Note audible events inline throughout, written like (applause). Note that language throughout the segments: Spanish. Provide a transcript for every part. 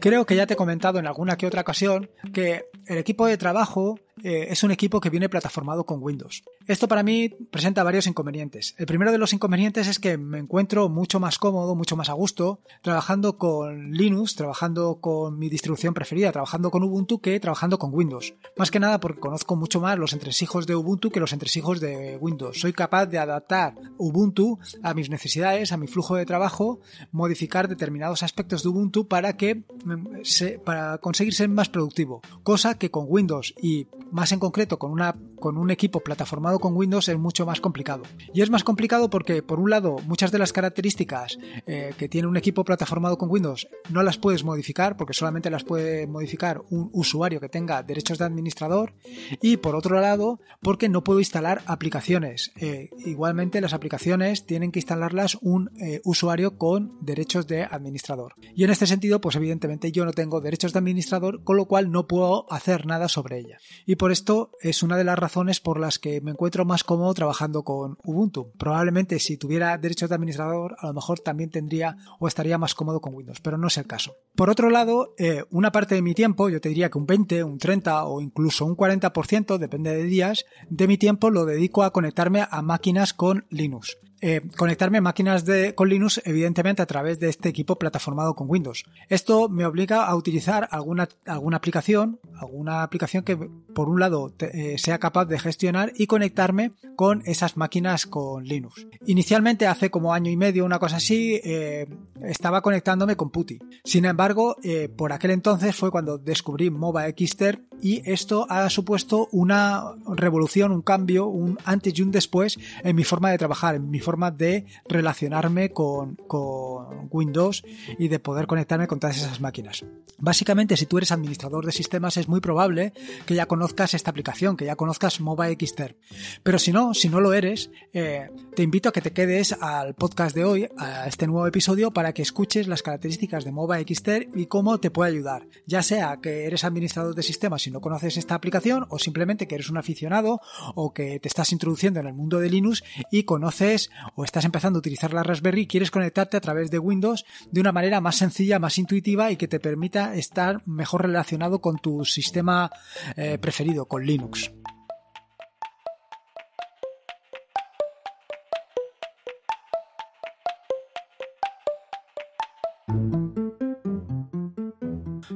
Creo que ya te he comentado en alguna que otra ocasión que el equipo de trabajo eh, es un equipo que viene plataformado con Windows. Esto para mí presenta varios inconvenientes. El primero de los inconvenientes es que me encuentro mucho más cómodo, mucho más a gusto, trabajando con Linux, trabajando con mi distribución preferida, trabajando con Ubuntu que trabajando con Windows. Más que nada porque conozco mucho más los entresijos de Ubuntu que los entresijos de Windows. Soy capaz de adaptar Ubuntu a mis necesidades, a mi flujo de trabajo, modificar determinados aspectos de Ubuntu para que mm, para conseguir ser más productivo, cosa que con Windows y más en concreto con, una, con un equipo plataformado con Windows, es mucho más complicado. Y es más complicado porque, por un lado, muchas de las características eh, que tiene un equipo plataformado con Windows no las puedes modificar porque solamente las puede modificar un usuario que tenga derechos de administrador. Y por otro lado, porque no puedo instalar aplicaciones. Eh, igualmente, las aplicaciones tienen que instalarlas un eh, usuario con derechos de administrador. Y en este sentido, pues evidentemente yo no tengo derechos de administrador, con lo cual no puedo hacer nada sobre ella por esto es una de las razones por las que me encuentro más cómodo trabajando con Ubuntu. Probablemente si tuviera derechos de administrador, a lo mejor también tendría o estaría más cómodo con Windows, pero no es el caso. Por otro lado, eh, una parte de mi tiempo, yo te diría que un 20, un 30 o incluso un 40%, depende de días, de mi tiempo lo dedico a conectarme a máquinas con Linux eh, conectarme máquinas de, con Linux, evidentemente, a través de este equipo plataformado con Windows. Esto me obliga a utilizar alguna, alguna aplicación, alguna aplicación que, por un lado, eh, sea capaz de gestionar y conectarme con esas máquinas con Linux. Inicialmente, hace como año y medio, una cosa así, eh, estaba conectándome con Putty. Sin embargo, eh, por aquel entonces fue cuando descubrí Xter, y esto ha supuesto una revolución, un cambio, un antes y un después en mi forma de trabajar, en mi forma de relacionarme con, Windows y de poder conectarme con todas esas máquinas. Básicamente, si tú eres administrador de sistemas, es muy probable que ya conozcas esta aplicación, que ya conozcas MobileXter. Pero si no, si no lo eres, eh, te invito a que te quedes al podcast de hoy, a este nuevo episodio, para que escuches las características de Xter y cómo te puede ayudar. Ya sea que eres administrador de sistemas, si no conoces esta aplicación o simplemente que eres un aficionado o que te estás introduciendo en el mundo de Linux y conoces o estás empezando a utilizar la Raspberry quieres conectarte a través de Windows de una manera más sencilla, más intuitiva y que te permita estar mejor relacionado con tu sistema eh, preferido, con Linux.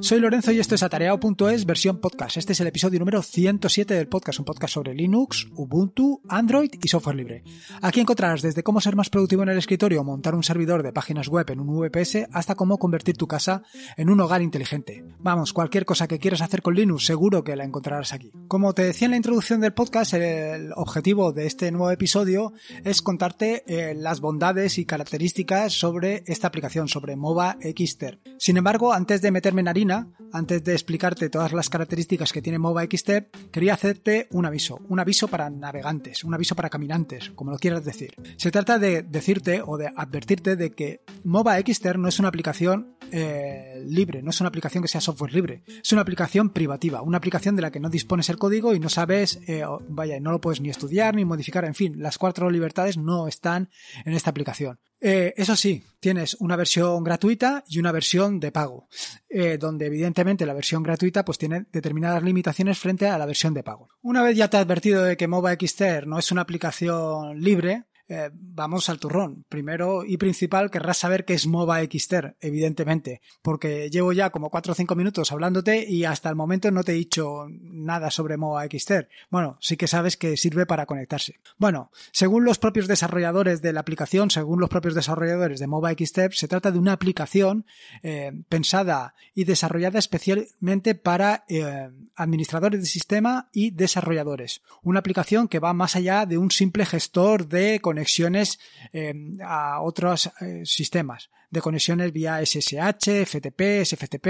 Soy Lorenzo y esto es atareado.es versión podcast. Este es el episodio número 107 del podcast, un podcast sobre Linux, Ubuntu, Android y software libre. Aquí encontrarás desde cómo ser más productivo en el escritorio, montar un servidor de páginas web en un VPS, hasta cómo convertir tu casa en un hogar inteligente. Vamos, cualquier cosa que quieras hacer con Linux, seguro que la encontrarás aquí. Como te decía en la introducción del podcast, el objetivo de este nuevo episodio es contarte eh, las bondades y características sobre esta aplicación, sobre xter Sin embargo, antes de meterme en harina, antes de explicarte todas las características que tiene MOBA Xter quería hacerte un aviso, un aviso para navegantes, un aviso para caminantes, como lo quieras decir. Se trata de decirte o de advertirte de que MOBA Xter no es una aplicación eh, libre, no es una aplicación que sea software libre, es una aplicación privativa, una aplicación de la que no dispones el código y no sabes, eh, vaya, no lo puedes ni estudiar ni modificar, en fin, las cuatro libertades no están en esta aplicación. Eh, eso sí, tienes una versión gratuita y una versión de pago, eh, donde evidentemente la versión gratuita pues tiene determinadas limitaciones frente a la versión de pago. Una vez ya te he advertido de que MovaXter no es una aplicación libre, eh, vamos al turrón. Primero y principal, querrás saber qué es MOBA Xter, evidentemente, porque llevo ya como 4 o 5 minutos hablándote y hasta el momento no te he dicho nada sobre MOBA Xter. Bueno, sí que sabes que sirve para conectarse. Bueno, según los propios desarrolladores de la aplicación, según los propios desarrolladores de MOBA Xter, se trata de una aplicación eh, pensada y desarrollada especialmente para eh, administradores de sistema y desarrolladores. Una aplicación que va más allá de un simple gestor de conexiones eh, a otros eh, sistemas, de conexiones vía SSH, FTP, SFTP,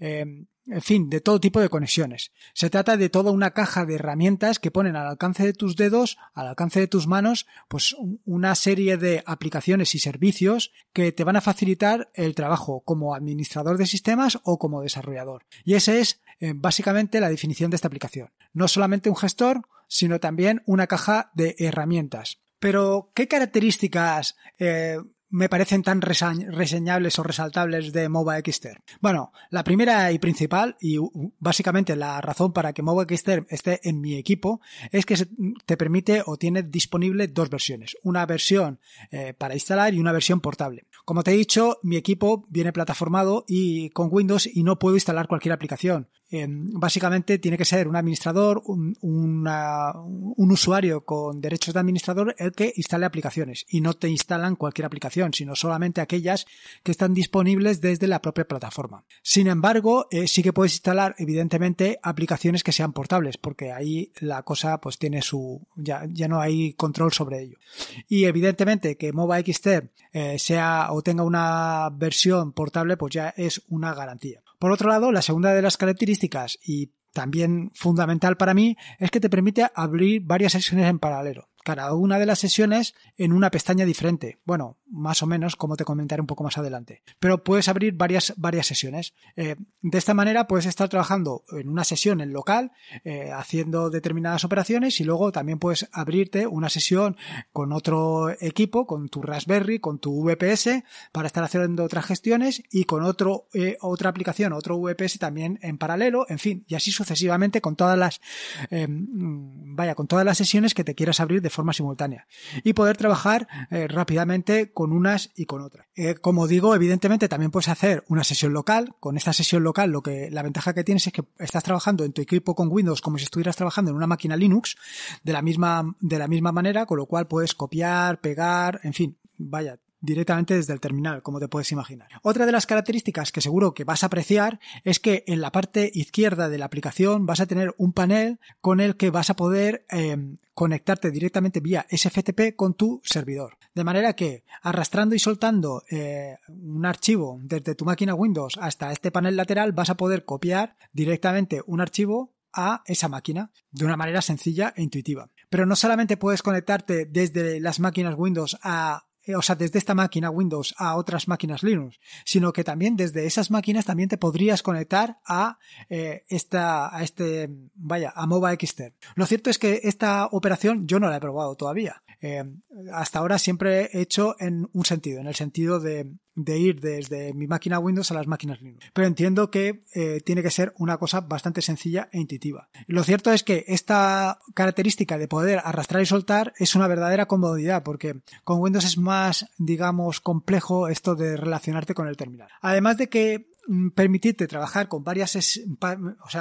eh, en fin, de todo tipo de conexiones. Se trata de toda una caja de herramientas que ponen al alcance de tus dedos, al alcance de tus manos, pues una serie de aplicaciones y servicios que te van a facilitar el trabajo como administrador de sistemas o como desarrollador. Y esa es básicamente la definición de esta aplicación. No solamente un gestor, sino también una caja de herramientas. Pero, ¿qué características eh, me parecen tan reseñables o resaltables de Xter? Bueno, la primera y principal, y básicamente la razón para que Xter esté en mi equipo, es que te permite o tiene disponible dos versiones, una versión eh, para instalar y una versión portable. Como te he dicho, mi equipo viene plataformado y con Windows y no puedo instalar cualquier aplicación. Em, básicamente tiene que ser un administrador, un, usuario con derechos de administrador el que instale aplicaciones y no te instalan cualquier aplicación, sino solamente aquellas que están disponibles desde la propia plataforma. Sin embargo, eh, sí que puedes instalar evidentemente aplicaciones que sean portables porque ahí la cosa pues tiene su ya, ya no hay control sobre ello. Y evidentemente que mobile eh, sea o tenga una versión portable pues ya es una garantía. Por otro lado, la segunda de las características y también fundamental para mí es que te permite abrir varias sesiones en paralelo cada una de las sesiones en una pestaña diferente. Bueno, más o menos, como te comentaré un poco más adelante. Pero puedes abrir varias, varias sesiones. Eh, de esta manera puedes estar trabajando en una sesión en local, eh, haciendo determinadas operaciones y luego también puedes abrirte una sesión con otro equipo, con tu Raspberry, con tu VPS, para estar haciendo otras gestiones y con otro, eh, otra aplicación, otro VPS también en paralelo, en fin, y así sucesivamente con todas las, em, vaya, con todas las sesiones que te quieras abrir de forma simultánea y poder trabajar eh, rápidamente con unas y con otras. Eh, como digo, evidentemente también puedes hacer una sesión local. Con esta sesión local, lo que la ventaja que tienes es que estás trabajando en tu equipo con Windows como si estuvieras trabajando en una máquina Linux de la misma de la misma manera, con lo cual puedes copiar, pegar, en fin, vaya, directamente desde el terminal, como te puedes imaginar. Otra de las características que seguro que vas a apreciar es que en la parte izquierda de la aplicación vas a tener un panel con el que vas a poder em, conectarte directamente vía SFTP con tu servidor. De manera que arrastrando y soltando eh, un archivo desde tu máquina Windows hasta este panel lateral vas a poder copiar directamente un archivo a esa máquina de una manera sencilla e intuitiva. Pero no solamente puedes conectarte desde las máquinas Windows a eh, o sea, desde esta máquina Windows a otras máquinas Linux, sino que también desde esas máquinas también te podrías conectar a eh, esta, a este, vaya, a xter Lo cierto es que esta operación yo no la he probado todavía. Eh, hasta ahora siempre he hecho en un sentido, en el sentido de, ir desde mi máquina Windows a las máquinas Linux. Pero entiendo que eh, tiene que ser una cosa bastante sencilla e intuitiva. Lo cierto es que esta característica de poder arrastrar y soltar es una verdadera comodidad porque con Windows es más, digamos, complejo esto de relacionarte con el terminal. Además de que mm, permitirte trabajar con varias,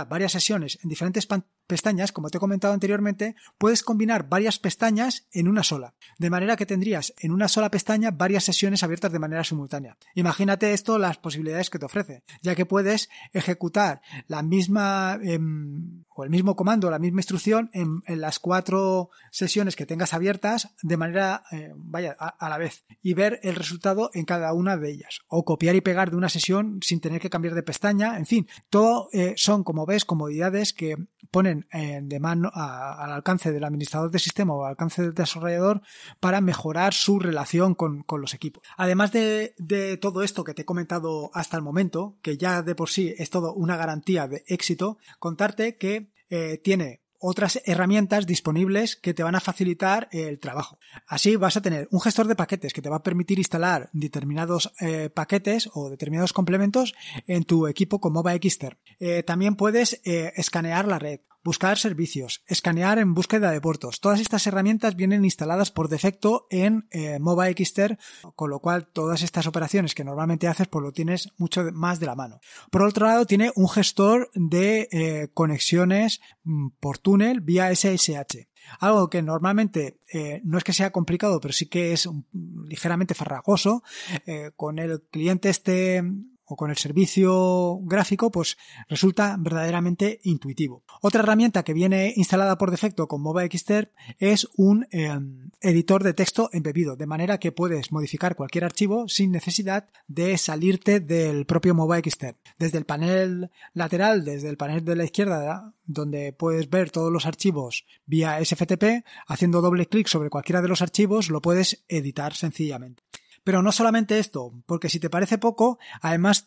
varias sesiones en diferentes pantallas pestañas, como te he comentado anteriormente, puedes combinar varias pestañas en una sola, de manera que tendrías en una sola pestaña varias sesiones abiertas de manera simultánea. Imagínate esto las posibilidades que te ofrece, ya que puedes ejecutar la misma em, o el mismo comando, la misma instrucción en, las cuatro sesiones que tengas abiertas de manera, eh, vaya, a, la vez y ver el resultado en cada una de ellas, o copiar y pegar de una sesión sin tener que cambiar de pestaña, en fin, todo eh, son, como ves, comodidades que ponen de mano, al alcance del administrador de sistema o al alcance del desarrollador para mejorar su relación con, los equipos. Además de, todo esto que te he comentado hasta el momento, que ya de por sí es todo una garantía de éxito, contarte que eh, tiene otras herramientas disponibles que te van a facilitar el trabajo. Así vas a tener un gestor de paquetes que te va a permitir instalar determinados eh, paquetes o determinados complementos en tu equipo con xter Eh, también puedes eh, escanear la red buscar servicios, escanear en búsqueda de puertos. Todas estas herramientas vienen instaladas por defecto en eh, Mobile xter con lo cual todas estas operaciones que normalmente haces, pues lo tienes mucho más de la mano. Por otro lado, tiene un gestor de eh, conexiones mm, por túnel vía SSH. Algo que normalmente eh, no es que sea complicado, pero sí que es mm, ligeramente farragoso. con el cliente este o con el servicio gráfico, pues resulta verdaderamente intuitivo. Otra herramienta que viene instalada por defecto con MobaXterm es un em, editor de texto embebido, de manera que puedes modificar cualquier archivo sin necesidad de salirte del propio MobaXterm. Desde el panel lateral, desde el panel de la izquierda, donde puedes ver todos los archivos vía SFTP, haciendo doble clic sobre cualquiera de los archivos lo puedes editar sencillamente. Pero no solamente esto, porque si te parece poco, además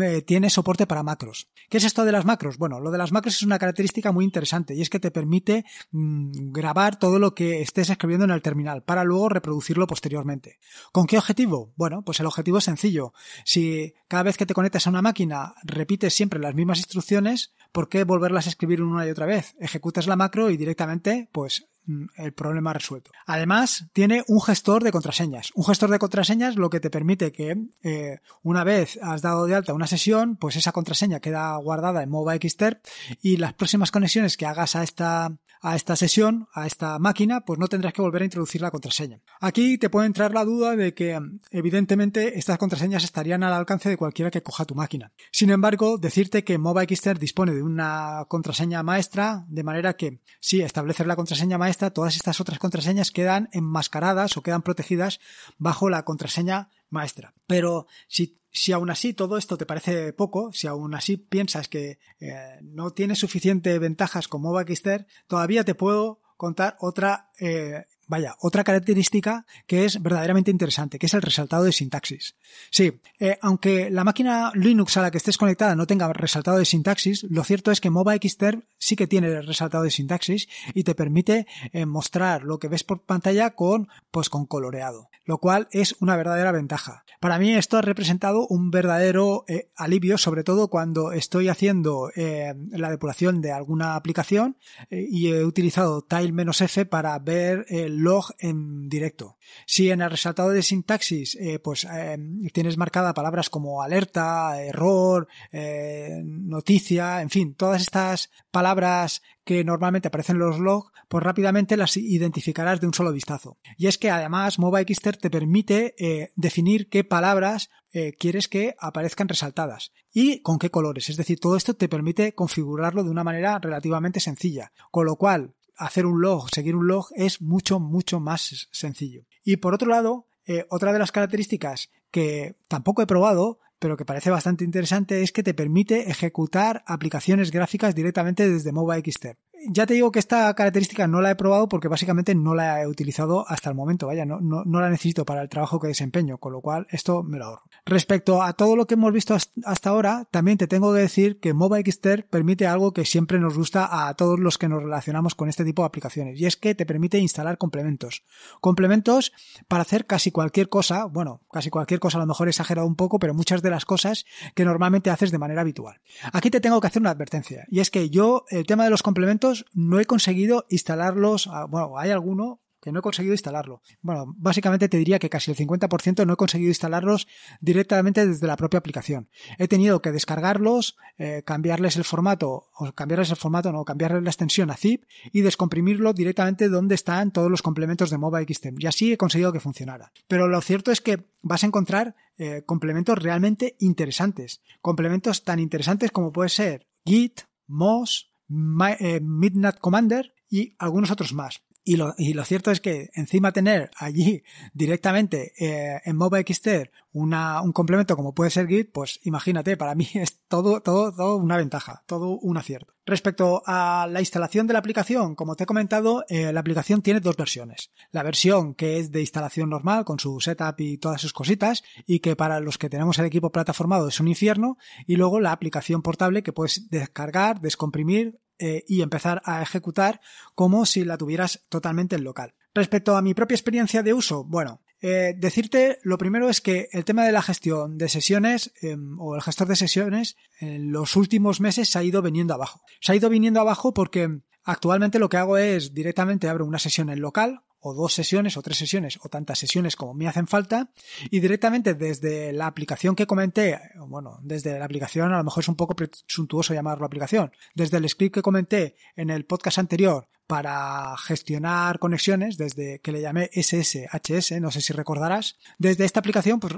eh, tiene soporte para macros. ¿Qué es esto de las macros? Bueno, lo de las macros es una característica muy interesante y es que te permite mm, grabar todo lo que estés escribiendo en el terminal para luego reproducirlo posteriormente. ¿Con qué objetivo? Bueno, pues el objetivo es sencillo. Si cada vez que te conectas a una máquina repites siempre las mismas instrucciones, ¿por qué volverlas a escribir una y otra vez? Ejecutas la macro y directamente pues Mm, el problema resuelto. Además, tiene un gestor de contraseñas. Un gestor de contraseñas lo que te permite que eh, una vez has dado de alta una sesión, pues esa contraseña queda guardada en xter y las próximas conexiones que hagas a esta, a esta sesión, a esta máquina, pues no tendrás que volver a introducir la contraseña. Aquí te puede entrar la duda de que evidentemente estas contraseñas estarían al alcance de cualquiera que coja tu máquina. Sin embargo, decirte que xter dispone de una contraseña maestra, de manera que si establecer la contraseña maestra, todas estas otras contraseñas quedan enmascaradas o quedan protegidas bajo la contraseña maestra. Pero si, si aún así todo esto te parece poco, si aún así piensas que eh, no tiene suficiente ventajas como Baxter, todavía te puedo contar otra eh, Vaya, otra característica que es verdaderamente interesante, que es el resaltado de sintaxis. Sí, eh, aunque la máquina Linux a la que estés conectada no tenga resaltado de sintaxis, lo cierto es que Xterm sí que tiene el resaltado de sintaxis y te permite eh, mostrar lo que ves por pantalla con, pues con coloreado, lo cual es una verdadera ventaja. Para mí esto ha representado un verdadero eh, alivio, sobre todo cuando estoy haciendo la depuración de alguna aplicación y he utilizado tile-f para ver el log en directo. Si en el resaltado de sintaxis eh, pues em, tienes marcada palabras como alerta, error, eh, noticia, en fin, todas estas palabras que normalmente aparecen en los logs, pues rápidamente las identificarás de un solo vistazo. Y es que además MobileXter te permite eh, definir qué palabras quieres que aparezcan resaltadas y con qué colores. Es decir, todo esto te permite configurarlo de una manera relativamente sencilla. Con lo cual, hacer un log, seguir un log, es mucho, mucho más sencillo. Y por otro lado, eh, otra de las características que tampoco he probado, pero que parece bastante interesante, es que te permite ejecutar aplicaciones gráficas directamente desde mobile Xterm ya te digo que esta característica no la he probado porque básicamente no la he utilizado hasta el momento, vaya, no, no, la necesito para el trabajo que desempeño, con lo cual esto me lo ahorro. Respecto a todo lo que hemos visto hasta ahora, también te tengo que decir que MobileXter permite algo que siempre nos gusta a todos los que nos relacionamos con este tipo de aplicaciones, y es que te permite instalar complementos. Complementos para hacer casi cualquier cosa, bueno, casi cualquier cosa a lo mejor exagerado un poco, pero muchas de las cosas que normalmente haces de manera habitual. Aquí te tengo que hacer una advertencia, y es que yo el tema de los complementos no he conseguido instalarlos, ah, bueno, hay alguno que no he conseguido instalarlo. Bueno, básicamente te diría que casi el 50% no he conseguido instalarlos directamente desde la propia aplicación. He tenido que descargarlos, eh, cambiarles el formato, o cambiarles el formato, no, cambiarles la extensión a zip y descomprimirlo directamente donde están todos los complementos de Mobile Y así he conseguido que funcionara. Pero lo cierto es que vas a encontrar eh, complementos realmente interesantes. Complementos tan interesantes como puede ser Git, Moss, eh, Midnight Commander y algunos otros más. Y lo, y lo, cierto es que encima tener allí directamente eh, en Xter una, un complemento como puede ser Git, pues imagínate, para mí es todo, todo, todo una ventaja, todo un acierto. Respecto a la instalación de la aplicación, como te he comentado, eh, la aplicación tiene dos versiones. La versión que es de instalación normal, con su setup y todas sus cositas, y que para los que tenemos el equipo plataformado es un infierno, y luego la aplicación portable que puedes descargar, descomprimir, eh, y empezar a ejecutar como si la tuvieras totalmente en local. Respecto a mi propia experiencia de uso, bueno, eh, decirte lo primero es que el tema de la gestión de sesiones em, o el gestor de sesiones en los últimos meses se ha ido viniendo abajo. Se ha ido viniendo abajo porque actualmente lo que hago es directamente abro una sesión en local o dos sesiones o tres sesiones o tantas sesiones como me hacen falta y directamente desde la aplicación que comenté, bueno, desde la aplicación a lo mejor es un poco presuntuoso llamarlo aplicación, desde el script que comenté en el podcast anterior para gestionar conexiones desde que le llamé SSHS, no sé si recordarás, desde esta aplicación pues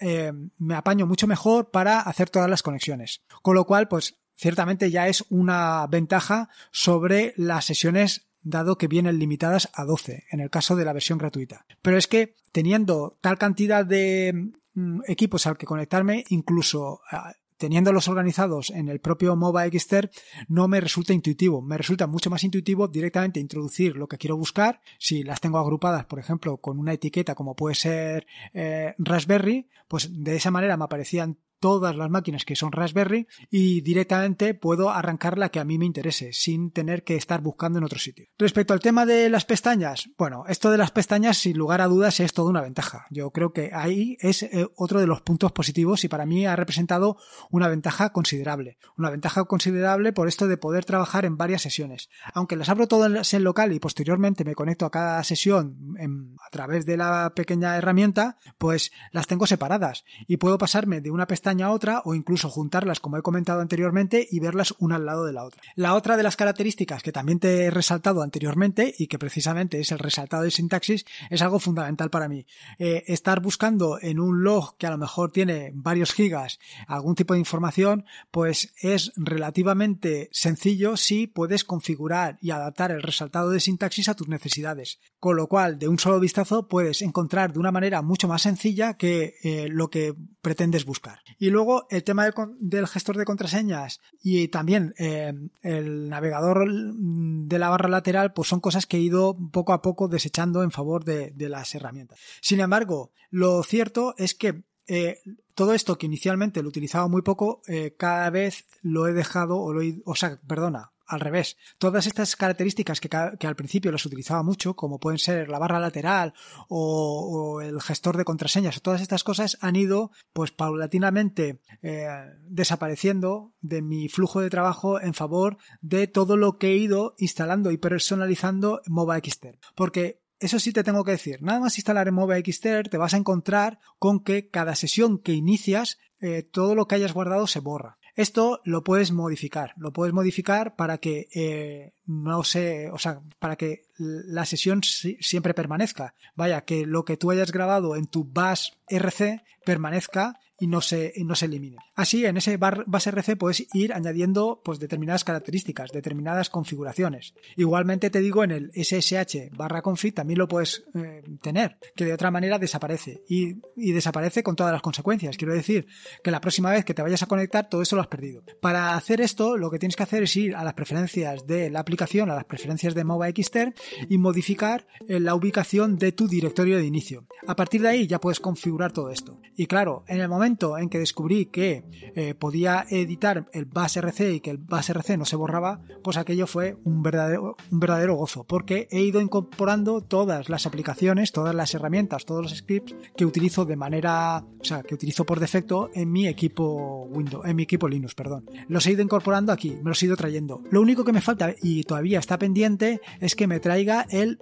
eh, me apaño mucho mejor para hacer todas las conexiones, con lo cual pues ciertamente ya es una ventaja sobre las sesiones dado que vienen limitadas a 12 en el caso de la versión gratuita. Pero es que teniendo tal cantidad de mm, equipos al que conectarme, incluso ah, teniéndolos organizados en el propio MOBA Xter, no me resulta intuitivo. Me resulta mucho más intuitivo directamente introducir lo que quiero buscar. Si las tengo agrupadas, por ejemplo, con una etiqueta como puede ser eh, Raspberry, pues de esa manera me aparecían todas las máquinas que son Raspberry y directamente puedo arrancar la que a mí me interese sin tener que estar buscando en otro sitio. Respecto al tema de las pestañas, bueno, esto de las pestañas sin lugar a dudas es toda una ventaja. Yo creo que ahí es eh, otro de los puntos positivos y para mí ha representado una ventaja considerable. Una ventaja considerable por esto de poder trabajar en varias sesiones. Aunque las abro todas en local y posteriormente me conecto a cada sesión a través de la pequeña herramienta, pues las tengo separadas y puedo pasarme de una pestaña a otra o incluso juntarlas, como he comentado anteriormente, y verlas una al lado de la otra. La otra de las características que también te he resaltado anteriormente y que precisamente es el resaltado de sintaxis es algo fundamental para mí. Eh, estar buscando en un log que a lo mejor tiene varios gigas algún tipo de información, pues es relativamente sencillo si puedes configurar y adaptar el resaltado de sintaxis a tus necesidades. Con lo cual, de un solo vistazo puedes encontrar de una manera mucho más sencilla que eh, lo que pretendes buscar. Y luego el tema del, gestor de contraseñas y también eh, el navegador mm, de la barra lateral, pues son cosas que he ido poco a poco desechando en favor de, las herramientas. Sin embargo, lo cierto es que eh, todo esto que inicialmente lo utilizaba muy poco, eh, cada vez lo he dejado, o lo he, o sea, perdona, al revés. Todas estas características que, al principio las utilizaba mucho, como pueden ser la barra lateral o, el gestor de contraseñas, todas estas cosas han ido pues paulatinamente eh, desapareciendo de mi flujo de trabajo en favor de todo lo que he ido instalando y personalizando en xter Porque eso sí te tengo que decir, nada más instalar en xter te vas a encontrar con que cada sesión que inicias, eh, todo lo que hayas guardado se borra. Esto lo puedes modificar, lo puedes modificar para que eh, no se, o sea, para que la sesión siempre permanezca. Vaya, que lo que tú hayas grabado en tu bus RC permanezca y no se, no se elimine. Así, en ese bar, base RC puedes ir añadiendo pues, determinadas características, determinadas configuraciones. Igualmente te digo, en el SSH barra config también lo puedes eh, tener, que de otra manera desaparece y, desaparece con todas las consecuencias. Quiero decir que la próxima vez que te vayas a conectar, todo eso lo has perdido. Para hacer esto, lo que tienes que hacer es ir a las preferencias de la aplicación, a las preferencias de xter y modificar eh, la ubicación de tu directorio de inicio. A partir de ahí ya puedes configurar todo esto. Y claro, en el momento en que descubrí que eh, podía editar el rc y que el rc no se borraba, pues aquello fue un verdadero, un verdadero gozo, porque he ido incorporando todas las aplicaciones, todas las herramientas, todos los scripts que utilizo de manera, o sea, que utilizo por defecto en mi equipo Windows, en mi equipo Linux, perdón. Los he ido incorporando aquí, me los he ido trayendo. Lo único que me falta y todavía está pendiente es que me traiga el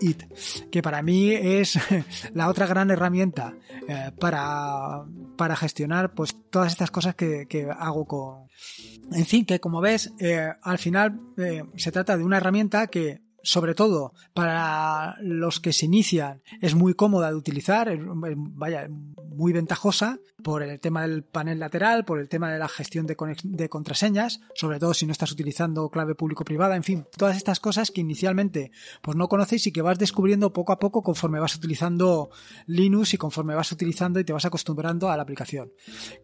it que para mí es (laughs) la otra gran herramienta eh, para para gestionar pues todas estas cosas que, hago con... En fin, que como ves, eh, al final eh, se trata de una herramienta que sobre todo para los que se inician, es muy cómoda de utilizar, vaya, muy ventajosa por el tema del panel lateral, por el tema de la gestión de, contraseñas, sobre todo si no estás utilizando clave público-privada, en fin, todas estas cosas que inicialmente pues no conocéis y que vas descubriendo poco a poco conforme vas utilizando Linux y conforme vas utilizando y te vas acostumbrando a la aplicación.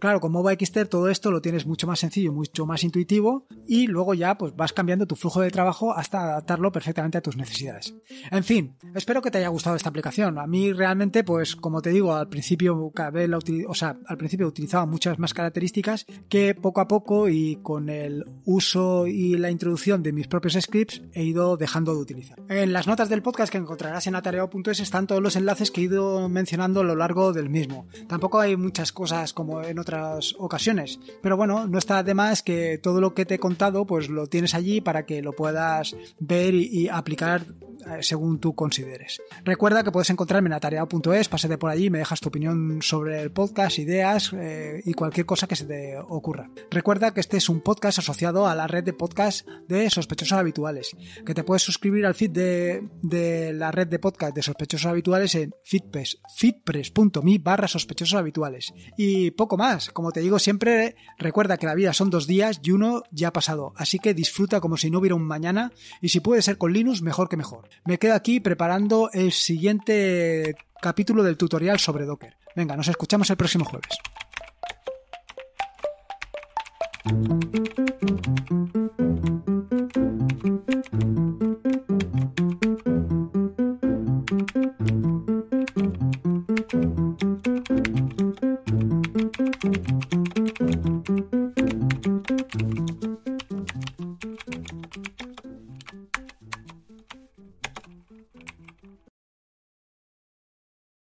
Claro, con xter todo esto lo tienes mucho más sencillo, mucho más intuitivo y luego ya pues vas cambiando tu flujo de trabajo hasta adaptarlo perfectamente a tus necesidades. En fin, espero que te haya gustado esta aplicación. A mí realmente, pues como te digo, al principio he la al principio utilizaba muchas más características que poco a poco y con el uso y la introducción de mis propios scripts he ido dejando de utilizar. En las notas del podcast que encontrarás en atareo.es están todos los enlaces que he ido mencionando a lo largo del mismo. Tampoco hay muchas cosas como en otras ocasiones, pero bueno, no está de más que todo lo que te he contado pues lo tienes allí para que lo puedas ver y, y aplicar eh, según tú consideres. Recuerda que puedes encontrarme en atareado.es, pásate por allí, me dejas tu opinión sobre el podcast, ideas eh, y cualquier cosa que se te ocurra. Recuerda que este es un podcast asociado a la red de podcast de sospechosos habituales, que te puedes suscribir al feed de, la red de podcast de sospechosos habituales en fitpress.me barra sospechosos habituales. Y poco más, como te digo siempre, recuerda que la vida son dos días y uno ya ha pasado, así que disfruta como si no hubiera un mañana y si puede ser con Linux, mejor que mejor me quedo aquí preparando el siguiente capítulo del tutorial sobre Docker. Venga, nos escuchamos el próximo jueves.